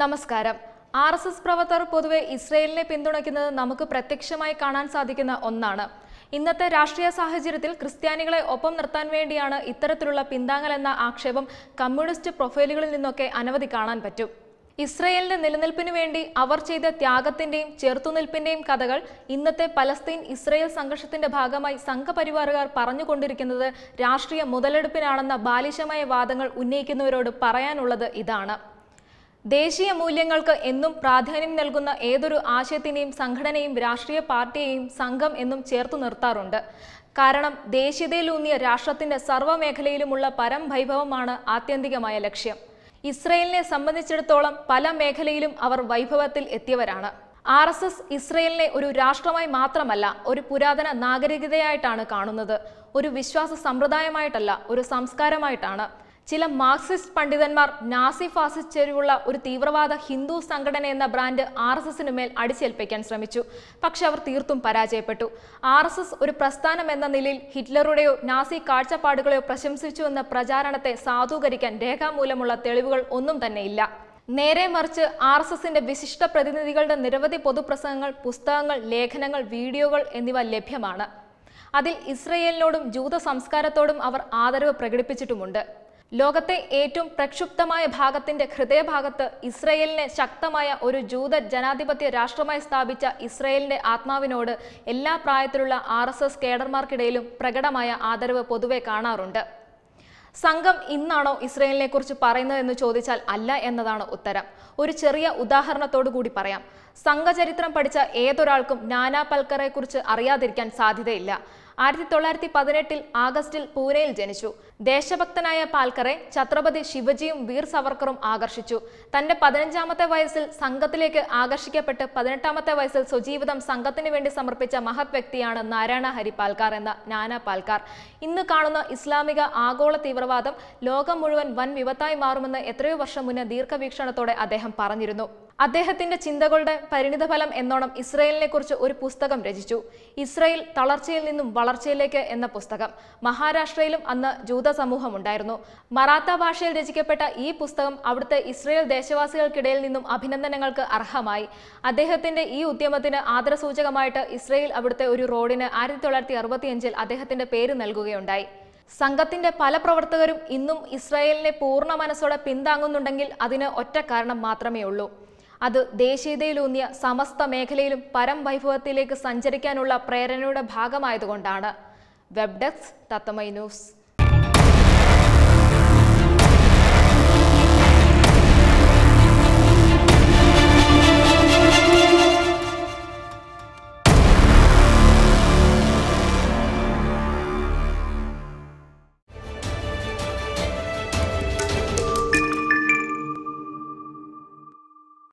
നമസ്കാരം R S S പ്രവർത്തകർ പൊതുവെ ഇസ്രയേലിനെ പിന്തുണയ്ക്കുന്നത് നമുക്ക് പ്രത്യക്ഷമായി കാണാൻ സാധിക്കുന്ന ഒന്നാണ് ഇന്നത്തെ രാഷ്ട്രീയ സാഹചര്യത്തിൽ ക്രിസ്ത്യാനികളെ ഒപ്പം നിർത്താൻ വേണ്ടിയാണ് ഇത്തരത്തിലുള്ള പിന്താങ്ങൽ എന്ന ആക്ഷേപം കമ്മ്യൂണിസ്റ്റ് പ്രൊഫൈലുകളിൽ നിന്നൊക്കെ അനവധി കാണാൻ പറ്റും ഇസ്രയേലിന്റെ നിലനിൽപ്പിനു വേണ്ടി അവർ ചെയ്ത ത്യാഗത്തിന്റെയും ചെറുത്തുനിൽപ്പിന്റെയും കഥകൾ ഇന്നത്തെ പലസ്തീൻ ഇസ്രയേൽ സംഘർഷത്തിന്റെ ഭാഗമായി സംഘപരിവാറുകാർ പറഞ്ഞുകൊണ്ടിരിക്കുന്നത് രാഷ്ട്രീയ മുതലെടുപ്പിനാണെന്ന ബാലിശമായ വാദങ്ങൾ ഉന്നയിക്കുന്നവരോട് പറയാനുള്ളത് ഇതാണ് ദേശീയ മൂല്യങ്ങൾക്ക് എന്നും പ്രാധാന്യം നൽകുന്ന ഏതൊരു ആശയത്തിനെയും സംഘടനയും രാഷ്ട്രീയ പാർട്ടിയെയും സംഘം എന്നും ചേർത്തു നിർത്താറുണ്ട് കാരണം ദേശീയതയിലൂന്നിയ രാഷ്ട്രത്തിന്റെ സർവ്വമേഖലയിലുമുള്ള പരംവൈഭവമാണ് ആത്യന്തികമായ ലക്ഷ്യം ഇസ്രയേലിനെ സംബന്ധിച്ചിടത്തോളം പല മേഖലയിലും അവർ വൈഭവത്തിൽ എത്തിയവരാണ് ആർ എസ് എസ് ഇസ്രയേലിനെ ഒരു രാഷ്ട്രമായി മാത്രമല്ല ഒരു പുരാതന നാഗരികതയായിട്ടാണ് കാണുന്നത് ഒരു വിശ്വാസ സമ്പ്രദായമായിട്ടല്ല ഒരു സംസ്കാരമായിട്ടാണ് ചില മാർക്സിസ്റ്റ് പണ്ഡിതന്മാർ നാസി ഫാസിസ്റ്റ് ചേരുവുള്ള ഒരു തീവ്രവാദ ഹിന്ദു സംഘടന എന്ന ബ്രാൻഡ് ആർ എസ് എസിനു മേൽ അടിച്ചേൽപ്പിക്കാൻ ശ്രമിച്ചു പക്ഷെ അവർ തീർത്തും പരാജയപ്പെട്ടു ആർ എസ് എസ് ഒരു പ്രസ്ഥാനം എന്ന നിലയിൽ ഹിറ്റ്ലറുടെയോ നാസി കാഴ്ചപ്പാടുകളെയോ എന്ന പ്രചാരണത്തെ സാധൂകരിക്കാൻ രേഖാമൂലമുള്ള തെളിവുകൾ ഒന്നും തന്നെയില്ല നേരെ മറിച്ച് ആർ എസ് എസിന്റെ വിശിഷ്ട പ്രതിനിധികളുടെ നിരവധി പൊതുപ്രസംഗങ്ങൾ പുസ്തകങ്ങൾ ലേഖനങ്ങൾ വീഡിയോകൾ എന്നിവ ലഭ്യമാണ് അതിൽ ഇസ്രയേലിനോടും ജൂത സംസ്കാരത്തോടും അവർ ആദരവ് പ്രകടിപ്പിച്ചിട്ടുമുണ്ട് ലോകത്തെ ഏറ്റവും പ്രക്ഷുബ്ധമായ ഭാഗത്തിന്റെ ഹൃദയഭാഗത്ത് ഇസ്രയേലിനെ ശക്തമായ ഒരു ജൂത ജനാധിപത്യ രാഷ്ട്രമായി സ്ഥാപിച്ച ഇസ്രയേലിന്റെ ആത്മാവിനോട് എല്ലാ പ്രായത്തിലുള്ള ആർ എസ് എസ് കേഡർമാർക്കിടയിലും പ്രകടമായ ആദരവ് പൊതുവെ കാണാറുണ്ട് സംഘം ഇന്നാണോ ഇസ്രയേലിനെ കുറിച്ച് പറയുന്നതെന്ന് ചോദിച്ചാൽ അല്ല എന്നതാണ് ഉത്തരം ഒരു ചെറിയ ഉദാഹരണത്തോടു കൂടി പറയാം സംഘചരിത്രം പഠിച്ച ഏതൊരാൾക്കും നാനാ പൽക്കറെ കുറിച്ച് അറിയാതിരിക്കാൻ സാധ്യതയില്ല ആയിരത്തി തൊള്ളായിരത്തി പതിനെട്ടിൽ ആഗസ്റ്റിൽ പൂനെയിൽ ജനിച്ചു ദേശഭക്തനായ പാൽക്കറെ ഛത്രപതി ശിവജിയും വീർ സവർക്കറും ആകർഷിച്ചു തന്റെ പതിനഞ്ചാമത്തെ വയസ്സിൽ സംഘത്തിലേക്ക് ആകർഷിക്കപ്പെട്ട് പതിനെട്ടാമത്തെ വയസ്സിൽ സ്വജീവിതം സംഘത്തിന് വേണ്ടി സമർപ്പിച്ച മഹത് വ്യക്തിയാണ് നാരായണ ഹരി പാൽക്കാർ എന്ന നാനാ പാൽക്കാർ ഇന്ന് കാണുന്ന ഇസ്ലാമിക ആഗോള തീവ്രവാദം ലോകം മുഴുവൻ വൻ വിപത്തായി മാറുമെന്ന് എത്രയോ വർഷം മുന്നേ ദീർഘവീക്ഷണത്തോടെ അദ്ദേഹം പറഞ്ഞിരുന്നു അദ്ദേഹത്തിന്റെ ചിന്തകളുടെ പരിണിതഫലം എന്നോണം കുറിച്ച് ഒരു പുസ്തകം രചിച്ചു ഇസ്രയേൽ തളർച്ചയിൽ നിന്നും വളർച്ചയിലേക്ക് എന്ന പുസ്തകം മഹാരാഷ്ട്രയിലും അന്ന് ജൂത സമൂഹം ഉണ്ടായിരുന്നു മറാത്ത ഭാഷയിൽ രചിക്കപ്പെട്ട ഈ പുസ്തകം അവിടുത്തെ ഇസ്രയേൽ ദേശവാസികൾക്കിടയിൽ നിന്നും അഭിനന്ദനങ്ങൾക്ക് അർഹമായി അദ്ദേഹത്തിന്റെ ഈ ഉദ്യമത്തിന് ആദരസൂചകമായിട്ട് ഇസ്രയേൽ അവിടുത്തെ ഒരു റോഡിന് ആയിരത്തി തൊള്ളായിരത്തി അറുപത്തിയഞ്ചിൽ അദ്ദേഹത്തിന്റെ പേര് നൽകുകയുണ്ടായി സംഘത്തിന്റെ പല പ്രവർത്തകരും ഇന്നും ഇസ്രായേലിനെ പൂർണ്ണ മനസ്സോടെ പിന്താങ്ങുന്നുണ്ടെങ്കിൽ അതിന് ഒറ്റ കാരണം മാത്രമേ ഉള്ളൂ അത് ദേശീയതയിലൂന്നിയ സമസ്ത മേഖലയിലും പരം വൈഭവത്തിലേക്ക് സഞ്ചരിക്കാനുള്ള പ്രേരണയുടെ ഭാഗമായതുകൊണ്ടാണ് വെബ് ഡെസ്ക് തത്തമൈ ന്യൂസ്